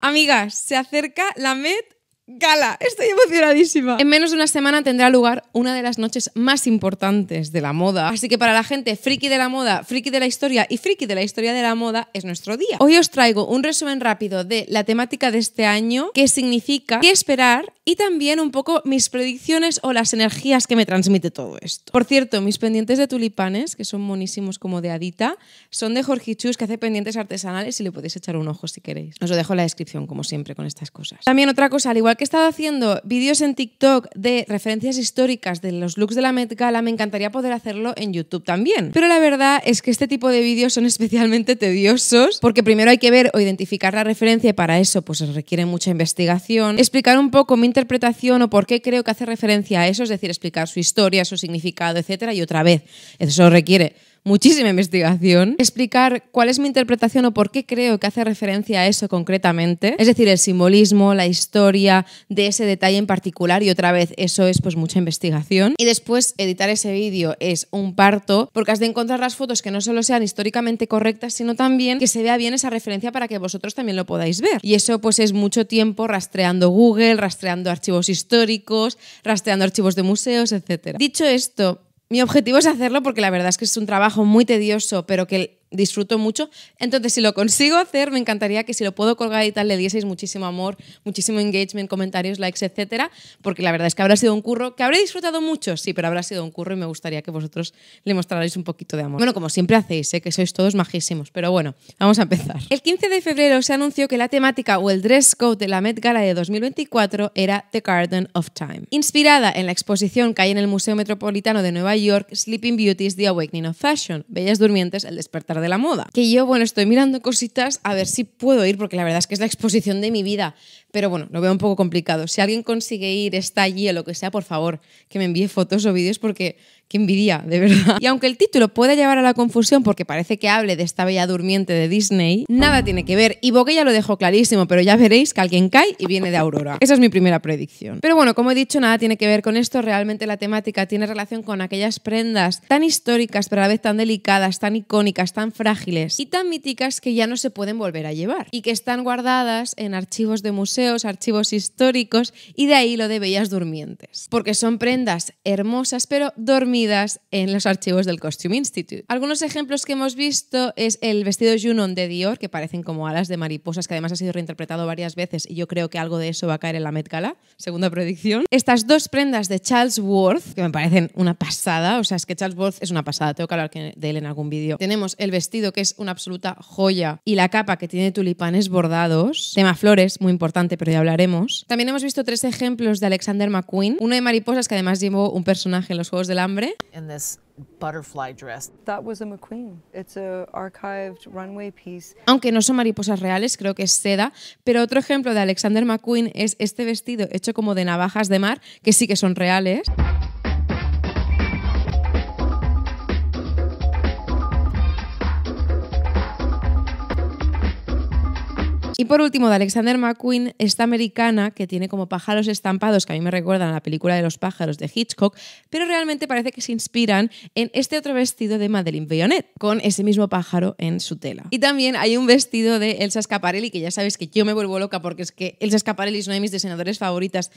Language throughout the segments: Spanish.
Amigas, se acerca la med... Gala, estoy emocionadísima. En menos de una semana tendrá lugar una de las noches más importantes de la moda. Así que para la gente friki de la moda, friki de la historia y friki de la historia de la moda es nuestro día. Hoy os traigo un resumen rápido de la temática de este año, qué significa, qué esperar y también un poco mis predicciones o las energías que me transmite todo esto. Por cierto, mis pendientes de tulipanes, que son monísimos como de Adita, son de Jorge Chus, que hace pendientes artesanales y le podéis echar un ojo si queréis. Os lo dejo en la descripción, como siempre, con estas cosas. También otra cosa, al igual que he estado haciendo vídeos en TikTok de referencias históricas de los looks de la Met Gala, me encantaría poder hacerlo en YouTube también. Pero la verdad es que este tipo de vídeos son especialmente tediosos porque primero hay que ver o identificar la referencia y para eso pues requiere mucha investigación. Explicar un poco mi interpretación o por qué creo que hace referencia a eso, es decir, explicar su historia, su significado, etcétera, y otra vez. Eso requiere muchísima investigación, explicar cuál es mi interpretación o por qué creo que hace referencia a eso concretamente, es decir, el simbolismo, la historia de ese detalle en particular y otra vez eso es pues mucha investigación y después editar ese vídeo es un parto porque has de encontrar las fotos que no solo sean históricamente correctas, sino también que se vea bien esa referencia para que vosotros también lo podáis ver. Y eso pues es mucho tiempo rastreando Google, rastreando archivos históricos, rastreando archivos de museos, etc. Dicho esto, mi objetivo es hacerlo porque la verdad es que es un trabajo muy tedioso, pero que disfruto mucho. Entonces, si lo consigo hacer, me encantaría que si lo puedo colgar y tal, le dieseis muchísimo amor, muchísimo engagement, comentarios, likes, etcétera, porque la verdad es que habrá sido un curro que habré disfrutado mucho, sí, pero habrá sido un curro y me gustaría que vosotros le mostrarais un poquito de amor. Bueno, como siempre hacéis, ¿eh? que sois todos majísimos, pero bueno, vamos a empezar. El 15 de febrero se anunció que la temática o el dress code de la Met Gala de 2024 era The Garden of Time. Inspirada en la exposición que hay en el Museo Metropolitano de Nueva York, Sleeping Beauties, The Awakening of Fashion, Bellas Durmientes, el despertar de la moda. Que yo, bueno, estoy mirando cositas a ver si puedo ir, porque la verdad es que es la exposición de mi vida. Pero bueno, lo veo un poco complicado. Si alguien consigue ir, está allí o lo que sea, por favor, que me envíe fotos o vídeos porque Qué envidia, de verdad. Y aunque el título pueda llevar a la confusión porque parece que hable de esta bella durmiente de Disney, nada tiene que ver. Y Bogue ya lo dejó clarísimo, pero ya veréis que alguien cae y viene de Aurora. Esa es mi primera predicción. Pero bueno, como he dicho, nada tiene que ver con esto. Realmente la temática tiene relación con aquellas prendas tan históricas, pero a la vez tan delicadas, tan icónicas, tan frágiles y tan míticas que ya no se pueden volver a llevar y que están guardadas en archivos de museos, archivos históricos y de ahí lo de Bellas Durmientes. Porque son prendas hermosas, pero dormidas en los archivos del Costume Institute. Algunos ejemplos que hemos visto es el vestido Junon de Dior, que parecen como alas de mariposas, que además ha sido reinterpretado varias veces y yo creo que algo de eso va a caer en la Met Gala, segunda predicción. Estas dos prendas de Charles Worth, que me parecen una pasada, o sea, es que Charles Worth es una pasada, tengo que hablar de él en algún vídeo. Tenemos el vestido que es una absoluta joya y la capa que tiene tulipanes bordados. Tema flores, muy importante, pero ya hablaremos. También hemos visto tres ejemplos de Alexander McQueen, uno de mariposas que además llevó un personaje en los Juegos del Hambre butterfly Aunque no son mariposas reales, creo que es seda, pero otro ejemplo de Alexander McQueen es este vestido hecho como de navajas de mar, que sí que son reales. Y por último, de Alexander McQueen, esta americana que tiene como pájaros estampados, que a mí me recuerdan a la película de los pájaros de Hitchcock, pero realmente parece que se inspiran en este otro vestido de Madeleine Bayonet, con ese mismo pájaro en su tela. Y también hay un vestido de Elsa Schiaparelli, que ya sabéis que yo me vuelvo loca porque es que Elsa Schiaparelli es una de mis diseñadores favoritas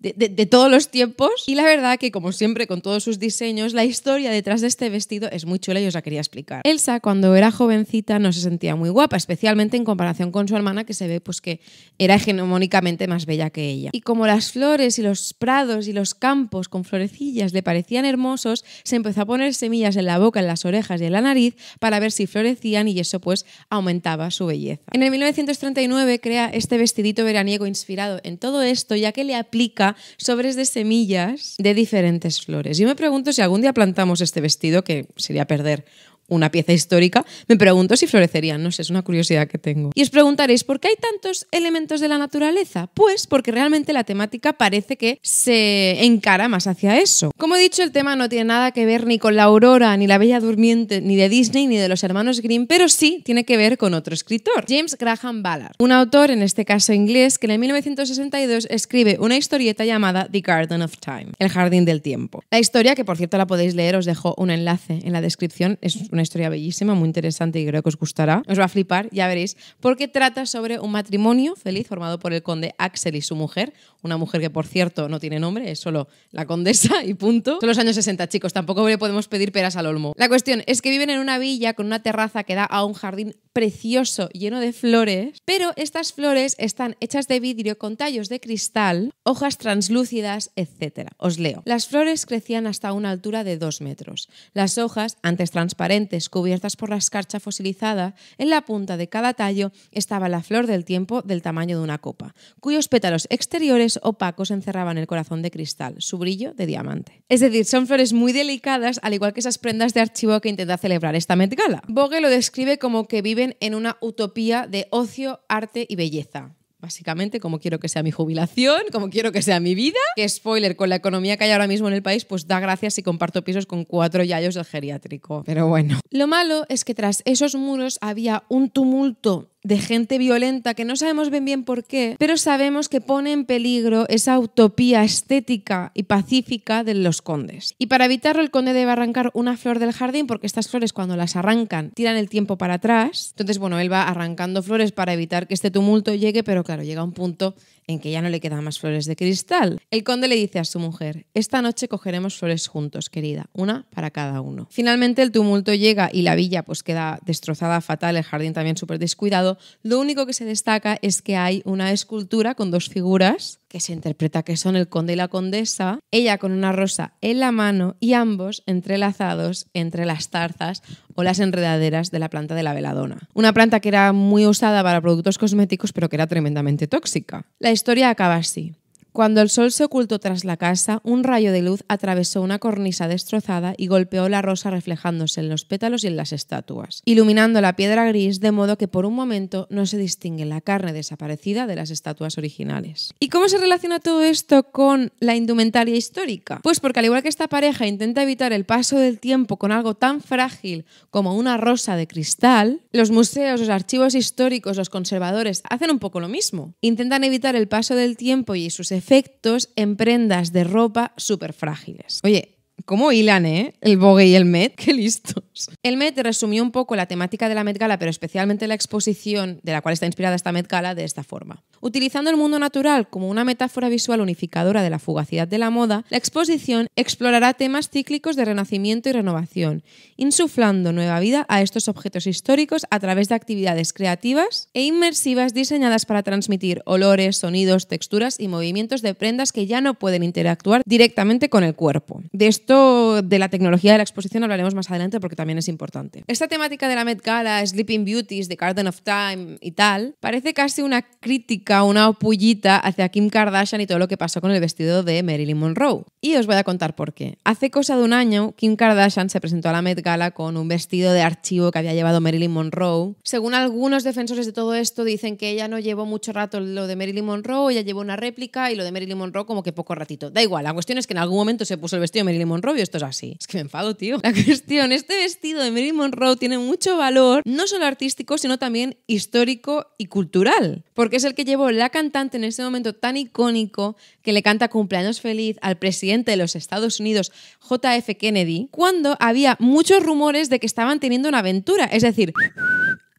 de, todos los tiempos. Y la verdad que, como siempre, con todos sus diseños, la historia detrás de este vestido es muy chula y os la quería explicar. Elsa, cuando era jovencita, no se sentía muy guapa, especialmente en comparación con su hermana, que se ve pues que era hegemónicamente más bella que ella. Y como las flores y los prados y los campos con florecillas le parecían hermosos, se empezó a poner semillas en la boca, en las orejas y en la nariz para ver si florecían y eso pues aumentaba su belleza. En el 1939 crea este vestidito veraniego inspirado en todo esto, ya que le aplica sobres de semillas de diferentes flores. Yo me pregunto si algún día plantamos este vestido, que sería perder una pieza histórica, me pregunto si florecerían, no sé, es una curiosidad que tengo. Y os preguntaréis, ¿por qué hay tantos elementos de la naturaleza? Pues porque realmente la temática parece que se encara más hacia eso. Como he dicho, el tema no tiene nada que ver ni con la aurora, ni la bella durmiente, ni de Disney, ni de los hermanos Grimm, pero sí tiene que ver con otro escritor, James Graham Ballard, un autor, en este caso inglés, que en 1962 escribe una historieta llamada The Garden of Time, el jardín del tiempo. La historia, que por cierto la podéis leer, os dejo un enlace en la descripción, es una historia bellísima, muy interesante y creo que os gustará. Os va a flipar, ya veréis, porque trata sobre un matrimonio feliz formado por el conde Axel y su mujer, una mujer que, por cierto, no tiene nombre, es solo la condesa y punto. Son los años 60, chicos, tampoco le podemos pedir peras al olmo. La cuestión es que viven en una villa con una terraza que da a un jardín precioso lleno de flores, pero estas flores están hechas de vidrio con tallos de cristal, hojas translúcidas, etc. Os leo. Las flores crecían hasta una altura de dos metros. Las hojas, antes transparentes, cubiertas por la escarcha fosilizada, en la punta de cada tallo estaba la flor del tiempo del tamaño de una copa, cuyos pétalos exteriores opacos encerraban el corazón de cristal, su brillo de diamante. Es decir, son flores muy delicadas, al igual que esas prendas de archivo que intenta celebrar esta Met Gala. Vogue lo describe como que viven en una utopía de ocio, arte y belleza básicamente como quiero que sea mi jubilación, como quiero que sea mi vida. Que spoiler, con la economía que hay ahora mismo en el país, pues da gracias si comparto pisos con cuatro yayos del geriátrico. Pero bueno. Lo malo es que tras esos muros había un tumulto de gente violenta que no sabemos bien bien por qué, pero sabemos que pone en peligro esa utopía estética y pacífica de los condes. Y para evitarlo, el conde debe arrancar una flor del jardín porque estas flores cuando las arrancan tiran el tiempo para atrás. Entonces, bueno, él va arrancando flores para evitar que este tumulto llegue, pero claro, llega un punto en que ya no le quedan más flores de cristal. El conde le dice a su mujer, esta noche cogeremos flores juntos, querida, una para cada uno. Finalmente el tumulto llega y la villa pues queda destrozada, fatal, el jardín también súper descuidado, lo único que se destaca es que hay una escultura con dos figuras que se interpreta que son el conde y la condesa, ella con una rosa en la mano y ambos entrelazados entre las tarzas o las enredaderas de la planta de la veladona. Una planta que era muy usada para productos cosméticos pero que era tremendamente tóxica. La historia acaba así. Cuando el sol se ocultó tras la casa, un rayo de luz atravesó una cornisa destrozada y golpeó la rosa reflejándose en los pétalos y en las estatuas, iluminando la piedra gris de modo que por un momento no se distingue la carne desaparecida de las estatuas originales. ¿Y cómo se relaciona todo esto con la indumentaria histórica? Pues porque al igual que esta pareja intenta evitar el paso del tiempo con algo tan frágil como una rosa de cristal, los museos, los archivos históricos, los conservadores hacen un poco lo mismo. Intentan evitar el paso del tiempo y sus efectos en prendas de ropa súper frágiles. Oye, como Ilan, eh? El bogue y el Met, qué listos. El Met resumió un poco la temática de la Met Gala, pero especialmente la exposición de la cual está inspirada esta Met Gala de esta forma. Utilizando el mundo natural como una metáfora visual unificadora de la fugacidad de la moda, la exposición explorará temas cíclicos de renacimiento y renovación, insuflando nueva vida a estos objetos históricos a través de actividades creativas e inmersivas diseñadas para transmitir olores, sonidos, texturas y movimientos de prendas que ya no pueden interactuar directamente con el cuerpo. De esto de la tecnología de la exposición hablaremos más adelante porque también es importante. Esta temática de la Met Gala, Sleeping Beauties, The Garden of Time y tal, parece casi una crítica, una opullita hacia Kim Kardashian y todo lo que pasó con el vestido de Marilyn Monroe. Y os voy a contar por qué. Hace cosa de un año, Kim Kardashian se presentó a la Met Gala con un vestido de archivo que había llevado Marilyn Monroe. Según algunos defensores de todo esto, dicen que ella no llevó mucho rato lo de Marilyn Monroe, ella llevó una réplica y lo de Marilyn Monroe como que poco ratito. Da igual, la cuestión es que en algún momento se puso el vestido de Marilyn Monroe Monroe esto es así. Es que me enfado, tío. La cuestión, este vestido de Marilyn Monroe tiene mucho valor, no solo artístico, sino también histórico y cultural, porque es el que llevó la cantante en ese momento tan icónico que le canta cumpleaños feliz al presidente de los Estados Unidos, JF Kennedy, cuando había muchos rumores de que estaban teniendo una aventura, es decir,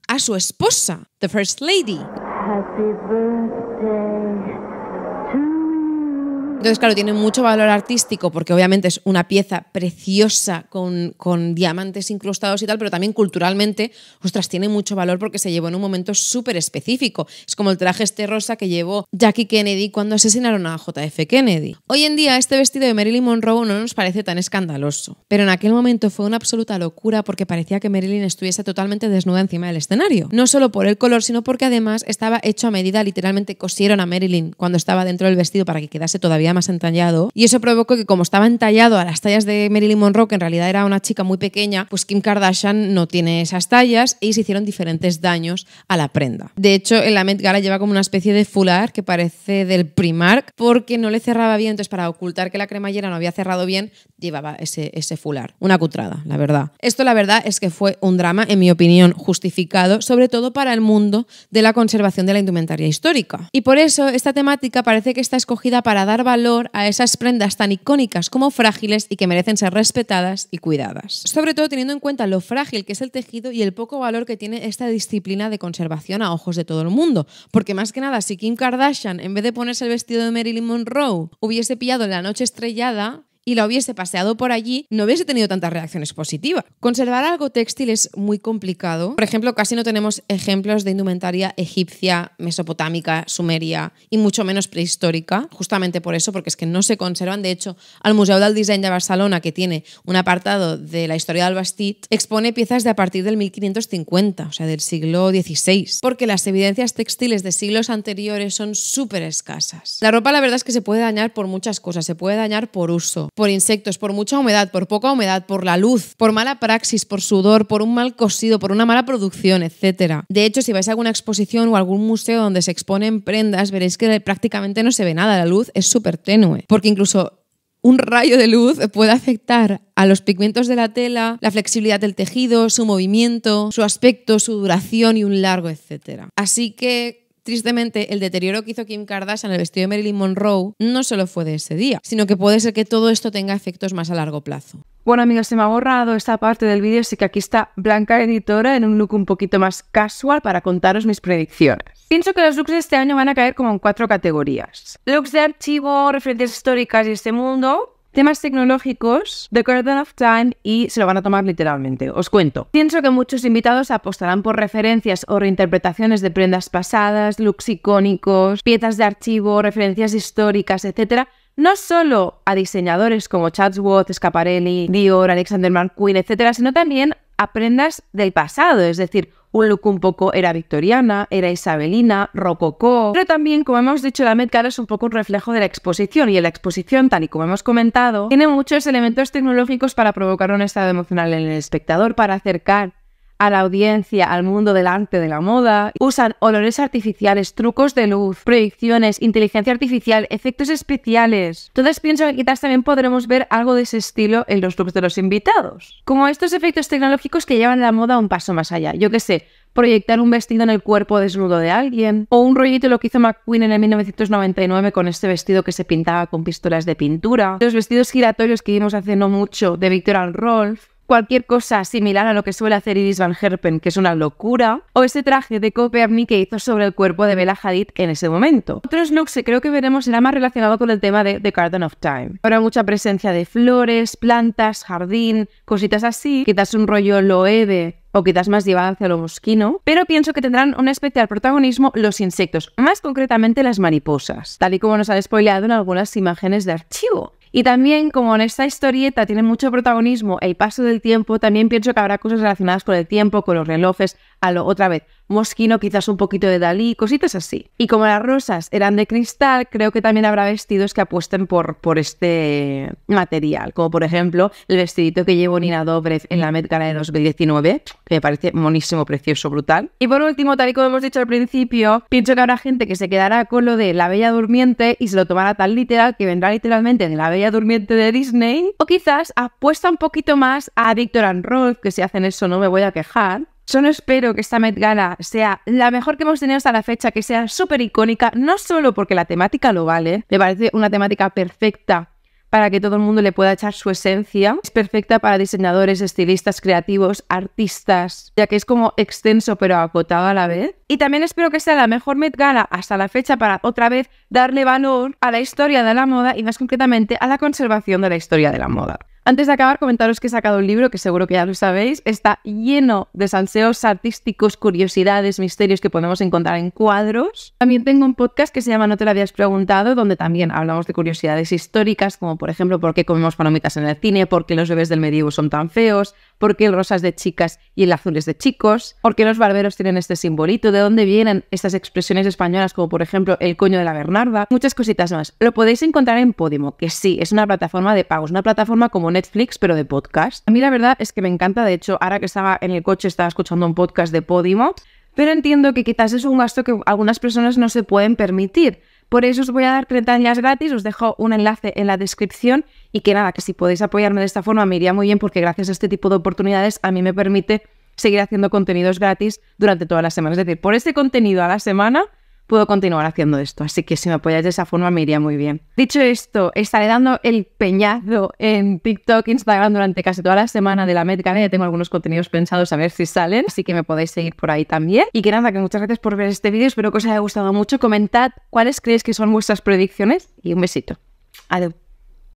a su esposa, The First Lady. Entonces, claro, tiene mucho valor artístico porque obviamente es una pieza preciosa con, con diamantes incrustados y tal, pero también culturalmente, ostras, tiene mucho valor porque se llevó en un momento súper específico. Es como el traje este rosa que llevó Jackie Kennedy cuando asesinaron a JF Kennedy. Hoy en día este vestido de Marilyn Monroe no nos parece tan escandaloso, pero en aquel momento fue una absoluta locura porque parecía que Marilyn estuviese totalmente desnuda encima del escenario. No solo por el color, sino porque además estaba hecho a medida, literalmente cosieron a Marilyn cuando estaba dentro del vestido para que quedase todavía más entallado. Y eso provocó que como estaba entallado a las tallas de Marilyn Monroe, que en realidad era una chica muy pequeña, pues Kim Kardashian no tiene esas tallas y se hicieron diferentes daños a la prenda. De hecho, en la Met Gala lleva como una especie de fular que parece del Primark porque no le cerraba bien, entonces para ocultar que la cremallera no había cerrado bien, llevaba ese, ese fular. Una cutrada, la verdad. Esto la verdad es que fue un drama, en mi opinión, justificado, sobre todo para el mundo de la conservación de la indumentaria histórica. Y por eso esta temática parece que está escogida para dar valor a esas prendas tan icónicas como frágiles y que merecen ser respetadas y cuidadas. Sobre todo teniendo en cuenta lo frágil que es el tejido y el poco valor que tiene esta disciplina de conservación a ojos de todo el mundo. Porque más que nada, si Kim Kardashian, en vez de ponerse el vestido de Marilyn Monroe, hubiese pillado la noche estrellada, y la hubiese paseado por allí, no hubiese tenido tantas reacciones positivas. Conservar algo textil es muy complicado. Por ejemplo, casi no tenemos ejemplos de indumentaria egipcia, mesopotámica, sumeria y mucho menos prehistórica, justamente por eso, porque es que no se conservan. De hecho, al Museo del Design de Barcelona, que tiene un apartado de la historia del Bastid, expone piezas de a partir del 1550, o sea, del siglo XVI, porque las evidencias textiles de siglos anteriores son súper escasas. La ropa la verdad es que se puede dañar por muchas cosas, se puede dañar por uso, por insectos, por mucha humedad, por poca humedad, por la luz, por mala praxis, por sudor, por un mal cosido, por una mala producción, etc. De hecho, si vais a alguna exposición o algún museo donde se exponen prendas, veréis que prácticamente no se ve nada, la luz es súper tenue, porque incluso un rayo de luz puede afectar a los pigmentos de la tela, la flexibilidad del tejido, su movimiento, su aspecto, su duración y un largo etc. Así que Tristemente, el deterioro que hizo Kim Kardashian en el vestido de Marilyn Monroe no solo fue de ese día, sino que puede ser que todo esto tenga efectos más a largo plazo. Bueno amigos, se me ha borrado esta parte del vídeo, así que aquí está Blanca Editora en un look un poquito más casual para contaros mis predicciones. Pienso que los looks de este año van a caer como en cuatro categorías. Looks de archivo, referencias históricas y este mundo, temas tecnológicos, The Curtain of Time y se lo van a tomar literalmente. Os cuento. Pienso que muchos invitados apostarán por referencias o reinterpretaciones de prendas pasadas, looks icónicos, piezas de archivo, referencias históricas, etc. No solo a diseñadores como Chatsworth, Scaparelli, Dior, Alexander McQueen, etc., sino también a prendas del pasado, es decir, un look un poco era victoriana, era isabelina, rococó. Pero también, como hemos dicho, la Met es un poco un reflejo de la exposición y en la exposición, tal y como hemos comentado, tiene muchos elementos tecnológicos para provocar un estado emocional en el espectador, para acercar a la audiencia al mundo del arte de la moda. Usan olores artificiales, trucos de luz, proyecciones, inteligencia artificial, efectos especiales. Entonces pienso que quizás también podremos ver algo de ese estilo en los looks de los invitados. Como estos efectos tecnológicos que llevan la moda un paso más allá. Yo qué sé, proyectar un vestido en el cuerpo desnudo de alguien, o un rollito lo que hizo McQueen en el 1999 con este vestido que se pintaba con pistolas de pintura, los vestidos giratorios que vimos hace no mucho de Victor Rolf, cualquier cosa similar a lo que suele hacer Iris Van Herpen, que es una locura, o ese traje de Copernic que hizo sobre el cuerpo de Bella Hadid en ese momento. Otros looks que creo que veremos será más relacionado con el tema de The Garden of Time. Habrá mucha presencia de flores, plantas, jardín, cositas así, quizás un rollo loeve o quizás más llevado hacia lo mosquino, pero pienso que tendrán un especial protagonismo los insectos, más concretamente las mariposas, tal y como nos han spoileado en algunas imágenes de archivo. Y también, como en esta historieta tiene mucho protagonismo el paso del tiempo, también pienso que habrá cosas relacionadas con el tiempo, con los relojes, a lo otra vez, Mosquino quizás un poquito de Dalí, cositas así. Y como las rosas eran de cristal, creo que también habrá vestidos que apuesten por, por este material, como por ejemplo el vestidito que llevo Nina Dobrev en la Met Gala de 2019, que me parece monísimo, precioso, brutal. Y por último, tal y como hemos dicho al principio, pienso que habrá gente que se quedará con lo de la Bella Durmiente y se lo tomará tan literal que vendrá literalmente en la Bella Durmiente de Disney, o quizás apuesta un poquito más a Victor and Rolf, que si hacen eso no me voy a quejar, Solo espero que esta Met Gala sea la mejor que hemos tenido hasta la fecha, que sea súper icónica, no solo porque la temática lo vale, me parece una temática perfecta para que todo el mundo le pueda echar su esencia. Es perfecta para diseñadores, estilistas, creativos, artistas, ya que es como extenso pero acotado a la vez. Y también espero que sea la mejor Met Gala hasta la fecha para otra vez darle valor a la historia de la moda y más concretamente a la conservación de la historia de la moda. Antes de acabar, comentaros que he sacado un libro que seguro que ya lo sabéis. Está lleno de salseos artísticos, curiosidades, misterios que podemos encontrar en cuadros. También tengo un podcast que se llama No te lo habías preguntado, donde también hablamos de curiosidades históricas, como por ejemplo por qué comemos palomitas en el cine, por qué los bebés del medievo son tan feos, por qué el rosa es de chicas y el azul es de chicos, por qué los barberos tienen este simbolito, de dónde vienen estas expresiones españolas como por ejemplo el coño de la Bernarda, muchas cositas más. Lo podéis encontrar en Podimo, que sí, es una plataforma de pagos, una plataforma como Netflix pero de podcast. A mí la verdad es que me encanta, de hecho, ahora que estaba en el coche estaba escuchando un podcast de Podimo, pero entiendo que quizás es un gasto que algunas personas no se pueden permitir. Por eso os voy a dar 30 días gratis, os dejo un enlace en la descripción y que nada, que si podéis apoyarme de esta forma me iría muy bien porque gracias a este tipo de oportunidades a mí me permite seguir haciendo contenidos gratis durante todas las semanas. Es decir, por este contenido a la semana puedo continuar haciendo esto. Así que si me apoyáis de esa forma me iría muy bien. Dicho esto, estaré dando el peñazo en TikTok, Instagram durante casi toda la semana de la Medcana. Ya tengo algunos contenidos pensados a ver si salen, así que me podéis seguir por ahí también. Y que nada, que muchas gracias por ver este vídeo. Espero que os haya gustado mucho. Comentad cuáles creéis que son vuestras predicciones y un besito. Adiós.